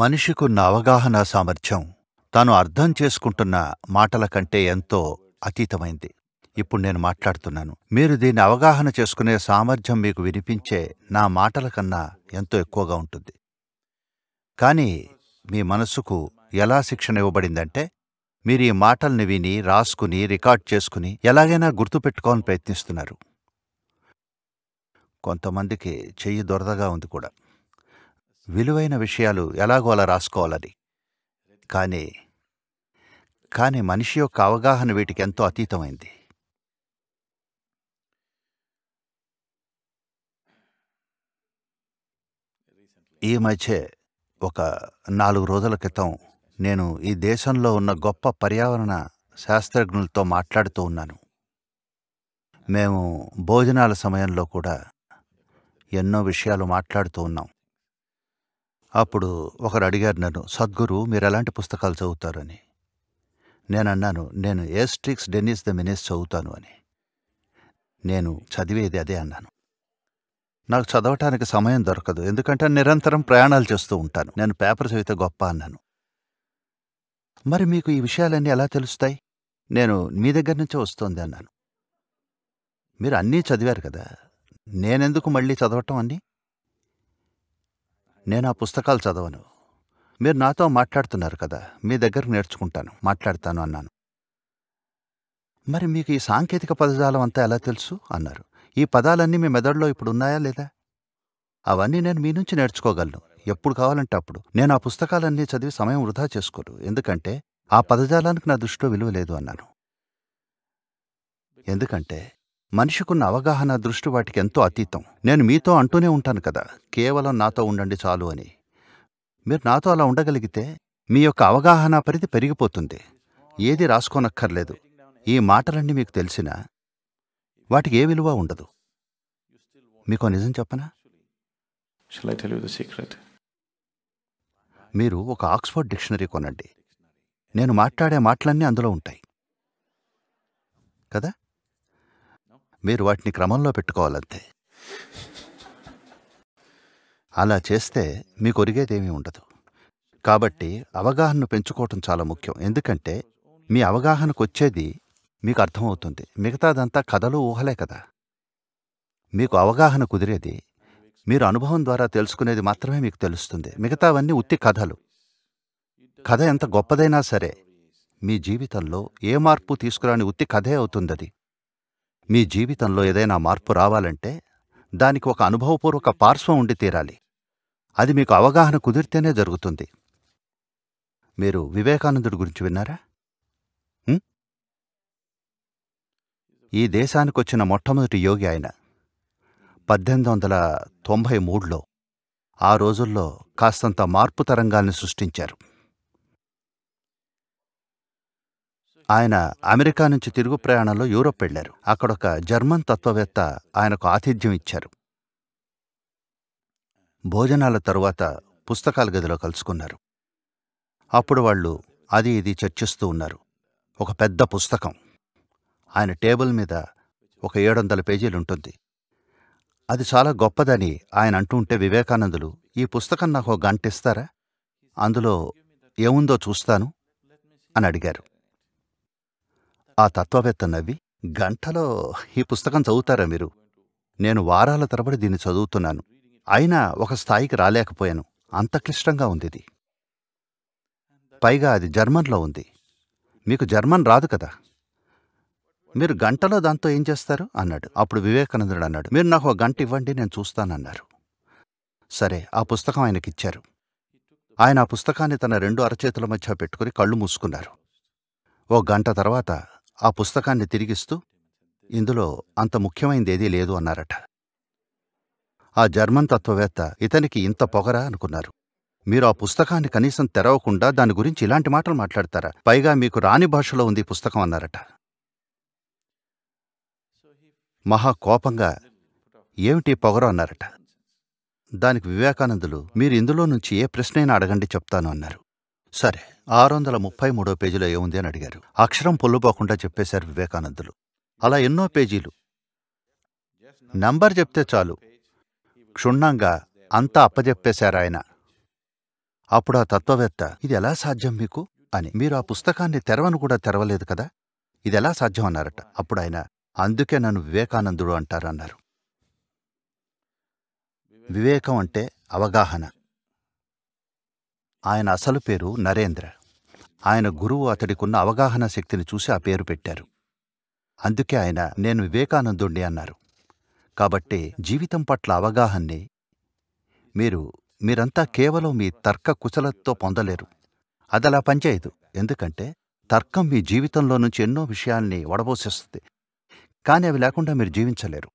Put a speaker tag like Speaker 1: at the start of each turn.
Speaker 1: మనిషికున్న అవగాహన సామర్థ్యం తాను అర్థం చేసుకుంటున్న మాటల కంటే ఎంతో అతీతమైంది ఇప్పుడు నేను మాట్లాడుతున్నాను మీరు దీన్ని అవగాహన చేసుకునే సామర్థ్యం మీకు వినిపించే నా మాటల కన్నా ఎంతో ఎక్కువగా ఉంటుంది కానీ మీ మనసుకు ఎలా శిక్షణ ఇవ్వబడిందంటే మీరు ఈ మాటల్ని విని రాసుకుని రికార్డ్ చేసుకుని ఎలాగైనా గుర్తుపెట్టుకోవాలని ప్రయత్నిస్తున్నారు కొంతమందికి చెయ్యి దొరదగా ఉంది కూడా విలువైన విషయాలు ఎలాగోలా రాసుకోవాలని కానీ కానీ మనిషి యొక్క అవగాహన వీటికి ఎంతో అతీతమైంది ఈ మధ్య ఒక నాలుగు రోజుల క్రితం నేను ఈ దేశంలో ఉన్న గొప్ప పర్యావరణ శాస్త్రజ్ఞులతో మాట్లాడుతూ ఉన్నాను మేము భోజనాల సమయంలో కూడా ఎన్నో విషయాలు మాట్లాడుతూ ఉన్నాం అప్పుడు ఒకరు అడిగారు నన్ను సద్గురు మీరు ఎలాంటి పుస్తకాలు చదువుతారని నేను అన్నాను నేను ఎస్ట్రిక్స్ డెన్నిస్ ద మినిస్ చదువుతాను అని నేను చదివేది అదే అన్నాను నాకు చదవటానికి సమయం దొరకదు ఎందుకంటే నిరంతరం ప్రయాణాలు చేస్తూ ఉంటాను నేను పేపర్ చదివితే గొప్ప అన్నాను మరి మీకు ఈ విషయాలన్నీ ఎలా తెలుస్తాయి నేను మీ దగ్గర నుంచే వస్తోంది అన్నాను మీరు అన్నీ చదివారు కదా నేనెందుకు మళ్ళీ చదవటం అన్నీ నేను ఆ పుస్తకాలు చదవను మీరు నాతో మాట్లాడుతున్నారు కదా మీ దగ్గర నేర్చుకుంటాను మాట్లాడతాను అన్నాను మరి మీకు ఈ సాంకేతిక పదజాలం అంతా ఎలా తెలుసు అన్నారు ఈ పదాలన్నీ మీ మెదడులో ఇప్పుడు ఉన్నాయా లేదా అవన్నీ నేను మీ నుంచి నేర్చుకోగలను ఎప్పుడు కావాలంటే అప్పుడు నేను ఆ పుస్తకాలన్నీ చదివి సమయం వృధా చేసుకోను ఎందుకంటే ఆ పదజాలానికి నా దృష్టిలో విలువ లేదు అన్నాను ఎందుకంటే మనిషికున్న అవగాహన దృష్టి వాటికి ఎంతో అతీతం నేను మీతో అంటూనే ఉంటాను కదా కేవలం నాతో ఉండండి చాలు అని మీరు నాతో అలా ఉండగలిగితే మీ యొక్క అవగాహన పరిధి పెరిగిపోతుంది ఏది రాసుకోనక్కర్లేదు ఈ మాటలన్నీ మీకు తెలిసినా వాటికి ఏ విలువ ఉండదు మీకు నిజం చెప్పనా మీరు ఒక ఆక్స్ఫర్డ్ డిక్షనరీ కొనండి నేను మాట్లాడే మాటలన్నీ అందులో ఉంటాయి కదా మీరు వాటిని క్రమంలో పెట్టుకోవాలంతే అలా చేస్తే మీకు ఒరిగేదేమీ ఉండదు కాబట్టి అవగాహనను పెంచుకోవటం చాలా ముఖ్యం ఎందుకంటే మీ అవగాహనకు వచ్చేది మీకు అర్థమవుతుంది మిగతాదంతా కథలు ఊహలే కదా మీకు అవగాహన కుదిరేది మీరు అనుభవం ద్వారా తెలుసుకునేది మాత్రమే మీకు తెలుస్తుంది మిగతావన్నీ ఉత్తి కథలు కథ ఎంత గొప్పదైనా సరే మీ జీవితంలో ఏ మార్పు తీసుకురాని ఉత్తి కథే అవుతుందది మీ జీవితంలో ఏదైనా మార్పు రావాలంటే దానికి ఒక అనుభవపూర్వక పార్శ్వం ఉండి తీరాలి అది మీకు అవగాహన కుదిరితేనే జరుగుతుంది మీరు వివేకానందుడి గురించి విన్నారా ఈ దేశానికొచ్చిన మొట్టమొదటి యోగి ఆయన పద్దెనిమిది వందల తొంభై మూడులో ఆ రోజుల్లో కాస్తంత మార్పు తరంగాల్ని సృష్టించారు ఆయన అమెరికా నుంచి తిరుగు ప్రయాణంలో యూరోప్ వెళ్లారు అక్కడొక జర్మన్ తత్వవేత్త ఆయనకు ఆతిథ్యం ఇచ్చారు భోజనాల తరువాత పుస్తకాల గదిలో కలుసుకున్నారు అప్పుడు వాళ్ళు అది ఇది చర్చిస్తూ ఉన్నారు ఒక పెద్ద పుస్తకం ఆయన టేబుల్ మీద ఒక ఏడొందల పేజీలుంటుంది అది చాలా గొప్పదని ఆయన అంటూ ఉంటే వివేకానందులు ఈ పుస్తకం నాకు గంట ఇస్తారా అందులో ఏముందో చూస్తాను అని అడిగారు ఆ తత్వవేత్త నవ్వి గంటలో ఈ పుస్తకం చదువుతారా మీరు నేను వారాల తరబడి దీన్ని చదువుతున్నాను అయినా ఒక స్థాయికి రాలేకపోయాను అంత క్లిష్టంగా ఉంది ఇది పైగా అది జర్మన్లో ఉంది మీకు జర్మన్ రాదు కదా మీరు గంటలో దాంతో ఏం చేస్తారు అన్నాడు అప్పుడు వివేకానందుడు అన్నాడు మీరు నాకు ఒక గంట ఇవ్వండి నేను చూస్తానన్నారు సరే ఆ పుస్తకం ఆయనకిచ్చారు ఆయన ఆ పుస్తకాన్ని తన రెండు అరచేతుల మధ్య పెట్టుకుని కళ్ళు మూసుకున్నారు ఓ గంట తర్వాత ఆ పుస్తకాన్ని తిరిగిస్తూ ఇందులో అంత ముఖ్యమైనదేదీ లేదు అన్నారట ఆ జర్మన్ తత్వవేత్త ఇతనికి ఇంత పొగరా అనుకున్నారు మీరు ఆ పుస్తకాన్ని కనీసం తెరవకుండా దాని గురించి ఇలాంటి మాటలు మాట్లాడతారా పైగా మీకు రాని భాషలో ఉంది పుస్తకం అన్నారట మహా కోపంగా ఏమిటి పొగరు అన్నారట దానికి వివేకానందులు మీరు ఇందులో నుంచి ఏ ప్రశ్నైనా అడగండి చెప్తాను అన్నారు సరే ఆరు వందల ముప్పై మూడో పేజీలో ఏముంది అని అడిగారు అక్షరం పొల్లుపోకుండా చెప్పేశారు వివేకానందులు అలా ఎన్నో పేజీలు నంబర్ చెప్తే చాలు క్షుణ్ణంగా అంతా అప్పజెప్పేశారు ఆయన అప్పుడు ఆ తత్వవేత్త ఇది ఎలా సాధ్యం మీకు అని మీరు ఆ పుస్తకాన్ని తెరవను కూడా తెరవలేదు కదా ఇది ఎలా సాధ్యం అన్నారట అప్పుడు ఆయన అందుకే నన్ను వివేకానందుడు అంటారన్నారు వివేకం అంటే అవగాహన ఆయన అసలు పేరు నరేంద్ర ఆయన గురువు అతడికున్న అవగాహన శక్తిని చూసి ఆ పేరు పెట్టారు అందుకే ఆయన నేను వివేకానందుణ్ణి అన్నారు కాబట్టి జీవితం పట్ల అవగాహన్ని మీరు మీరంతా కేవలం మీ తర్క కుశలతో పొందలేరు అదలా పనిచేయదు ఎందుకంటే తర్కం మీ జీవితంలో నుంచి ఎన్నో విషయాల్ని వడబోసేస్తుంది కానీ అవి లేకుండా మీరు జీవించలేరు